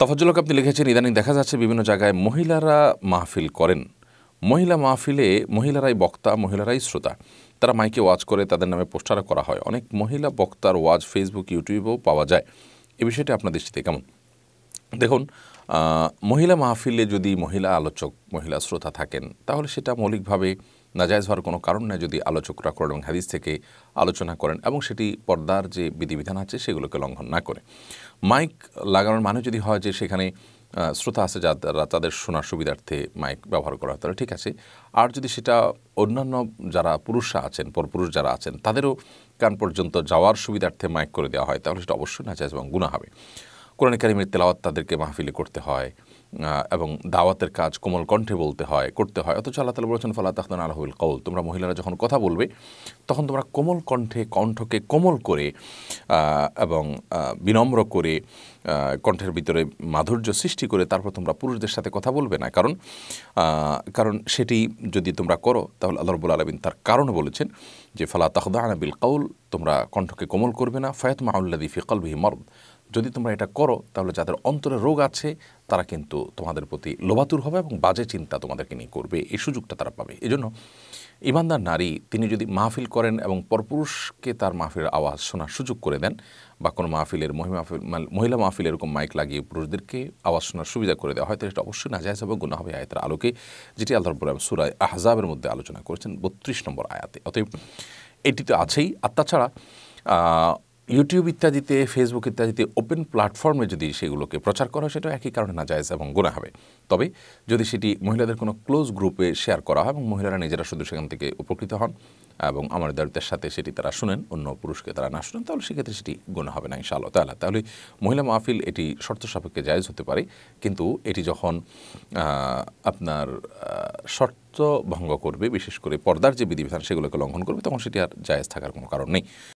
তফাজুল আপনি লিখেছেন ইদানিং দেখা যাচ্ছে বিভিন্ন জায়গায় মহিলারা মাহফিল করেন মহিলা মাহফিলে মহিলারাই বক্তা মহিলারাই শ্রোতা তারা মাইকে ওয়াজ করে তাদের নামে পোস্টারও করা হয় অনেক মহিলা বক্তার ওয়াজ ফেসবুক ইউটিউবেও পাওয়া যায় এ বিষয়টি আপনার দৃষ্টিতে কেমন দেখুন মহিলা মাহফিলে যদি মহিলা আলোচক মহিলা শ্রোতা থাকেন তাহলে সেটা মৌলিকভাবে নাজায়জ হওয়ার কোনো কারণ নেই যদি আলোচকরা করেন এবং হাদিস থেকে আলোচনা করেন এবং সেটি পর্দার যে বিধিবিধান আছে সেগুলোকে লঙ্ঘন না করে মাইক লাগানোর মানে যদি হয় যে সেখানে শ্রোতা আছে যারা তাদের শোনার সুবিধার্থে মাইক ব্যবহার করা হয় তাহলে ঠিক আছে আর যদি সেটা অন্যান্য যারা পুরুষরা আছেন পরপুরুষ যারা আছেন তাদেরও কান পর্যন্ত যাওয়ার সুবিধার্থে মাইক করে দেওয়া হয় তাহলে সেটা অবশ্যই নাজায়জ এবং গুণা হবে কোরআন কারিমের তেলাওয়াত তাদেরকে মাহফিলে করতে হয় এবং দাওয়াতের কাজ কোমল কণ্ঠে বলতে হয় করতে হয় অথচ আল্লাহ তালা বলেছেন ফলা তখন আলহুল কৌল তোমরা মহিলারা যখন কথা বলবে তখন তোমরা কোমল কণ্ঠে কণ্ঠকে কোমল করে এবং বিনম্র করে কণ্ঠের ভিতরে মাধুর্য সৃষ্টি করে তারপর তোমরা পুরুষদের সাথে কথা বলবে না কারণ কারণ সেটি যদি তোমরা করো তাহলে আল্লাহ রবুল আলমিন তার কারণ বলেছেন যে ফালা তখদা আনাবিল কৌল তোমরা কণ্ঠকে কোমল করবে না ফায়াত মাউল্লাদি ফিকল ভি মর্দ যদি তোমরা এটা করো তাহলে যাদের অন্তরে রোগ আছে তারা কিন্তু তোমাদের প্রতি লোভাতুর হবে এবং বাজে চিন্তা তোমাদেরকে নিয়ে করবে এই সুযোগটা তারা পাবে এই জন্য ইমানদার নারী তিনি যদি মাহফিল করেন এবং পরপুরুষকে তার মাহফিলের আওয়াজ শোনার সুযোগ করে দেন বা কোনো মাহফিলের মহিলা মাহফিল এরকম মাইক লাগিয়ে পুরুষদেরকে আওয়াজ শোনার সুবিধা করে দেওয়া হয় তাহলে এটা অবশ্যই নাজায়জ হবে গুণা হবে আয়াতের আলোকে যেটি আল্লাহ রবুল্লাহ সুরায় আহজাবের মধ্যে আলোচনা করেছেন বত্রিশ নম্বর আয়াতে অতএব এটি তো আছেই আর তাছাড়া ইউটিউব ইত্যাদিতে ফেসবুক ইত্যাদিতে ওপেন প্ল্যাটফর্মে যদি সেগুলোকে প্রচার করা হয় সেটা একই কারণে না যায় এবং গোনা হবে তবে যদি সেটি মহিলাদের কোনো ক্লোজ গ্রুপে শেয়ার করা হয় এবং মহিলারা নিজেরা শুধু সেখান থেকে উপকৃত হন এবং আমার দারিদ্রের সাথে সেটি তারা শুনেন অন্য পুরুষকে তারা না শুনেন তাহলে সেক্ষেত্রে সেটি গোনা হবে না ইনশাল তাহলে তাহলে মহিলা মাহফিল এটি শর্ত সাপেক্ষে জায়জ হতে পারে কিন্তু এটি যখন আপনার শর্ত ভঙ্গ করবে বিশেষ করে পর্দার যে বিধিবিধান সেগুলোকে লঙ্ঘন করবে তখন সেটি আর জায়েজ থাকার কোনো কারণ নেই